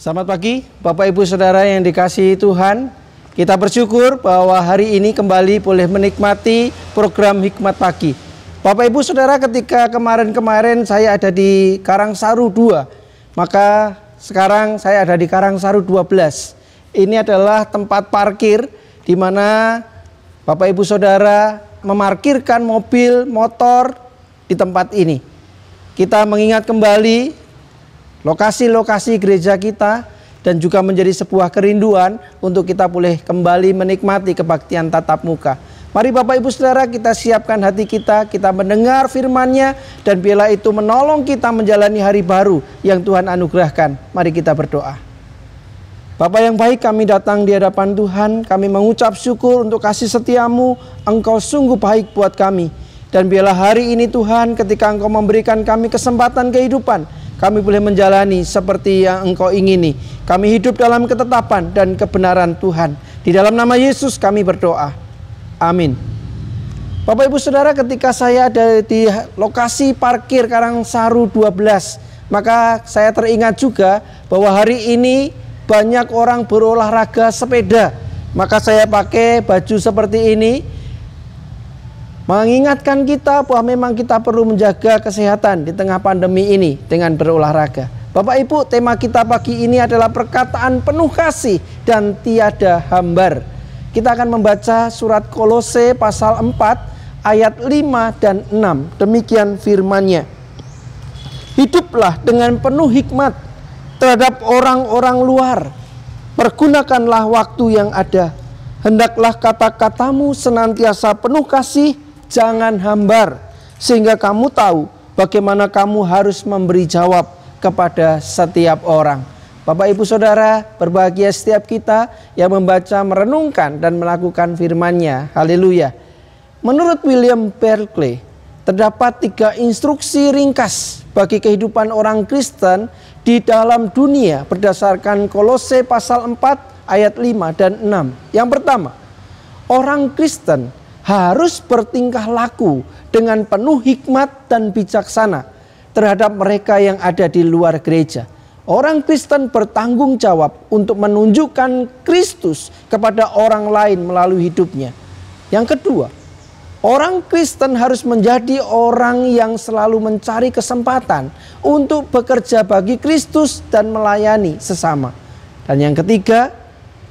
Selamat pagi, Bapak Ibu Saudara yang dikasihi Tuhan. Kita bersyukur bahwa hari ini kembali boleh menikmati program Hikmat Pagi. Bapak Ibu Saudara ketika kemarin-kemarin saya ada di Karang Saru 2, maka sekarang saya ada di Karang Karangsaru 12. Ini adalah tempat parkir di mana Bapak Ibu Saudara memarkirkan mobil, motor di tempat ini. Kita mengingat kembali lokasi-lokasi gereja kita dan juga menjadi sebuah kerinduan untuk kita boleh kembali menikmati kebaktian tatap muka. Mari Bapak Ibu Saudara kita siapkan hati kita, kita mendengar firman-Nya dan bila itu menolong kita menjalani hari baru yang Tuhan anugerahkan. Mari kita berdoa. Bapak yang baik kami datang di hadapan Tuhan, kami mengucap syukur untuk kasih setiamu, engkau sungguh baik buat kami. Dan biarlah hari ini Tuhan ketika engkau memberikan kami kesempatan kehidupan, kami boleh menjalani seperti yang engkau ingini. Kami hidup dalam ketetapan dan kebenaran Tuhan. Di dalam nama Yesus kami berdoa. Amin. Bapak Ibu Saudara ketika saya ada di lokasi parkir Karang Saru 12 maka saya teringat juga bahwa hari ini banyak orang berolahraga sepeda maka saya pakai baju seperti ini mengingatkan kita bahwa memang kita perlu menjaga kesehatan di tengah pandemi ini dengan berolahraga. Bapak Ibu, tema kita pagi ini adalah perkataan penuh kasih dan tiada hambar. Kita akan membaca surat Kolose pasal 4 ayat 5 dan 6. Demikian firmannya. Hiduplah dengan penuh hikmat terhadap orang-orang luar. Pergunakanlah waktu yang ada. Hendaklah kata-katamu senantiasa penuh kasih jangan hambar sehingga kamu tahu bagaimana kamu harus memberi jawab kepada setiap orang. Bapak Ibu Saudara, berbahagia setiap kita yang membaca, merenungkan dan melakukan firman-Nya. Haleluya. Menurut William Berkeley, terdapat tiga instruksi ringkas bagi kehidupan orang Kristen di dalam dunia berdasarkan Kolose pasal 4 ayat 5 dan 6. Yang pertama, orang Kristen harus bertingkah laku dengan penuh hikmat dan bijaksana terhadap mereka yang ada di luar gereja. Orang Kristen bertanggung jawab untuk menunjukkan Kristus kepada orang lain melalui hidupnya. Yang kedua, Orang Kristen harus menjadi orang yang selalu mencari kesempatan untuk bekerja bagi Kristus dan melayani sesama. Dan yang ketiga,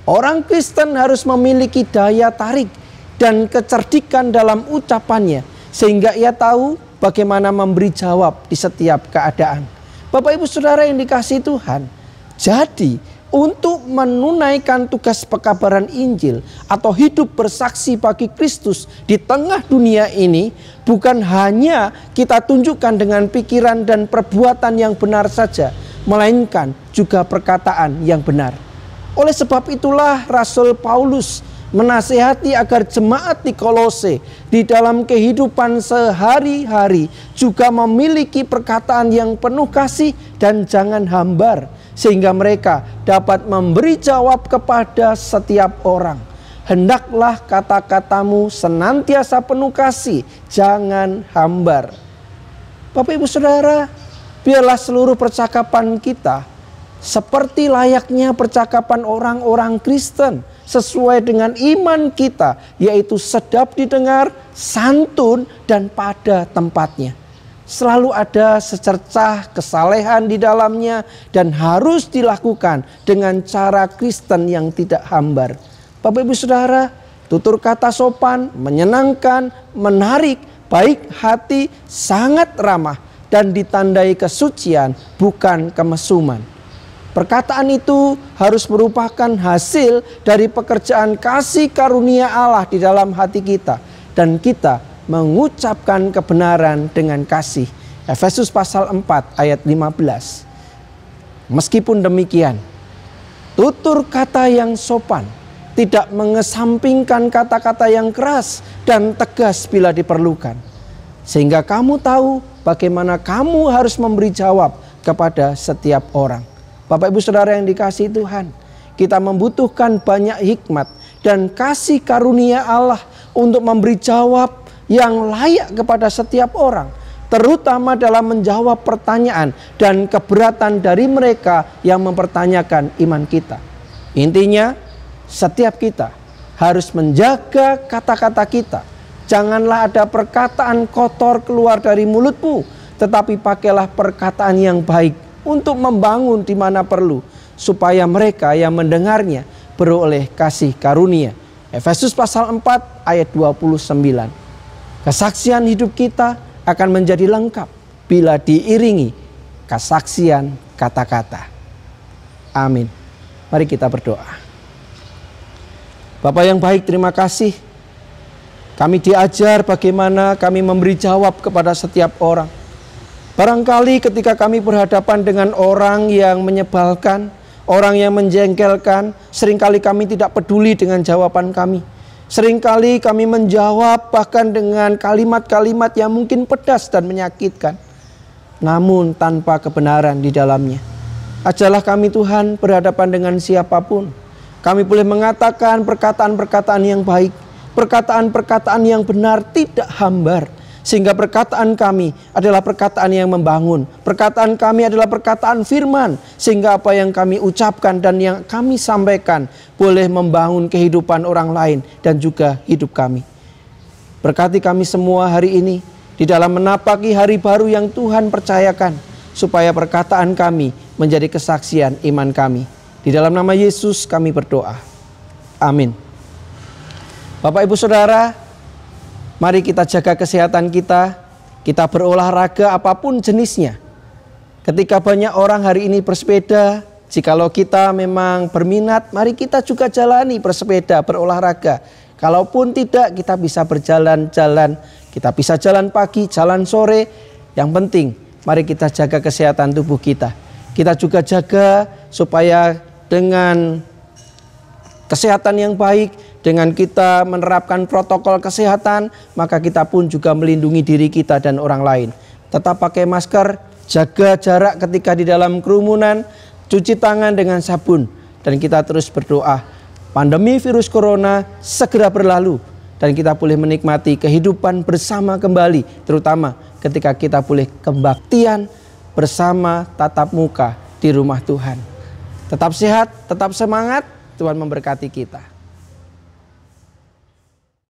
orang Kristen harus memiliki daya tarik dan kecerdikan dalam ucapannya sehingga ia tahu bagaimana memberi jawab di setiap keadaan. Bapak Ibu Saudara yang dikasih Tuhan. Jadi untuk menunaikan tugas pekabaran Injil atau hidup bersaksi bagi Kristus di tengah dunia ini bukan hanya kita tunjukkan dengan pikiran dan perbuatan yang benar saja, melainkan juga perkataan yang benar. Oleh sebab itulah Rasul Paulus menasehati agar jemaat di Kolose di dalam kehidupan sehari-hari juga memiliki perkataan yang penuh kasih dan jangan hambar sehingga mereka dapat memberi jawab kepada setiap orang. Hendaklah kata-katamu senantiasa penuh kasih, jangan hambar. Bapak Ibu Saudara, biarlah seluruh percakapan kita seperti layaknya percakapan orang-orang Kristen sesuai dengan iman kita, yaitu sedap didengar, santun, dan pada tempatnya. Selalu ada secercah kesalehan di dalamnya dan harus dilakukan dengan cara Kristen yang tidak hambar. Bapak ibu saudara, tutur kata sopan, menyenangkan, menarik, baik hati, sangat ramah, dan ditandai kesucian bukan kemesuman. Perkataan itu harus merupakan hasil dari pekerjaan kasih karunia Allah di dalam hati kita dan kita mengucapkan kebenaran dengan kasih. Efesus pasal 4 ayat 15. Meskipun demikian, tutur kata yang sopan tidak mengesampingkan kata-kata yang keras dan tegas bila diperlukan. Sehingga kamu tahu bagaimana kamu harus memberi jawab kepada setiap orang. Bapak Ibu Saudara yang dikasih Tuhan, kita membutuhkan banyak hikmat dan kasih karunia Allah untuk memberi jawab yang layak kepada setiap orang, terutama dalam menjawab pertanyaan dan keberatan dari mereka yang mempertanyakan iman kita. Intinya, setiap kita harus menjaga kata-kata kita. Janganlah ada perkataan kotor keluar dari mulutmu, tetapi pakailah perkataan yang baik untuk membangun di mana perlu supaya mereka yang mendengarnya beroleh kasih karunia. Efesus pasal 4 ayat 29. Kesaksian hidup kita akan menjadi lengkap bila diiringi kesaksian kata-kata. Amin. Mari kita berdoa. Bapak yang baik, terima kasih. Kami diajar bagaimana kami memberi jawab kepada setiap orang Barangkali ketika kami berhadapan dengan orang yang menyebalkan, orang yang menjengkelkan, seringkali kami tidak peduli dengan jawaban kami. Seringkali kami menjawab bahkan dengan kalimat-kalimat yang mungkin pedas dan menyakitkan. Namun tanpa kebenaran di dalamnya. Ajalah kami Tuhan berhadapan dengan siapapun. Kami boleh mengatakan perkataan-perkataan yang baik, perkataan-perkataan yang benar tidak hambar sehingga perkataan kami adalah perkataan yang membangun. Perkataan kami adalah perkataan firman. Sehingga apa yang kami ucapkan dan yang kami sampaikan boleh membangun kehidupan orang lain dan juga hidup kami. Berkati kami semua hari ini di dalam menapaki hari baru yang Tuhan percayakan. Supaya perkataan kami menjadi kesaksian iman kami. Di dalam nama Yesus kami berdoa. Amin. Bapak Ibu Saudara, Mari kita jaga kesehatan kita, kita berolahraga apapun jenisnya. Ketika banyak orang hari ini bersepeda, jikalau kita memang berminat, mari kita juga jalani bersepeda, berolahraga. Kalaupun tidak, kita bisa berjalan-jalan, kita bisa jalan pagi, jalan sore. Yang penting, mari kita jaga kesehatan tubuh kita. Kita juga jaga supaya dengan kesehatan yang baik, dengan kita menerapkan protokol kesehatan, maka kita pun juga melindungi diri kita dan orang lain. Tetap pakai masker, jaga jarak ketika di dalam kerumunan, cuci tangan dengan sabun, dan kita terus berdoa. Pandemi virus corona segera berlalu dan kita boleh menikmati kehidupan bersama kembali, terutama ketika kita boleh kebaktian bersama tatap muka di rumah Tuhan. Tetap sehat, tetap semangat, Tuhan memberkati kita.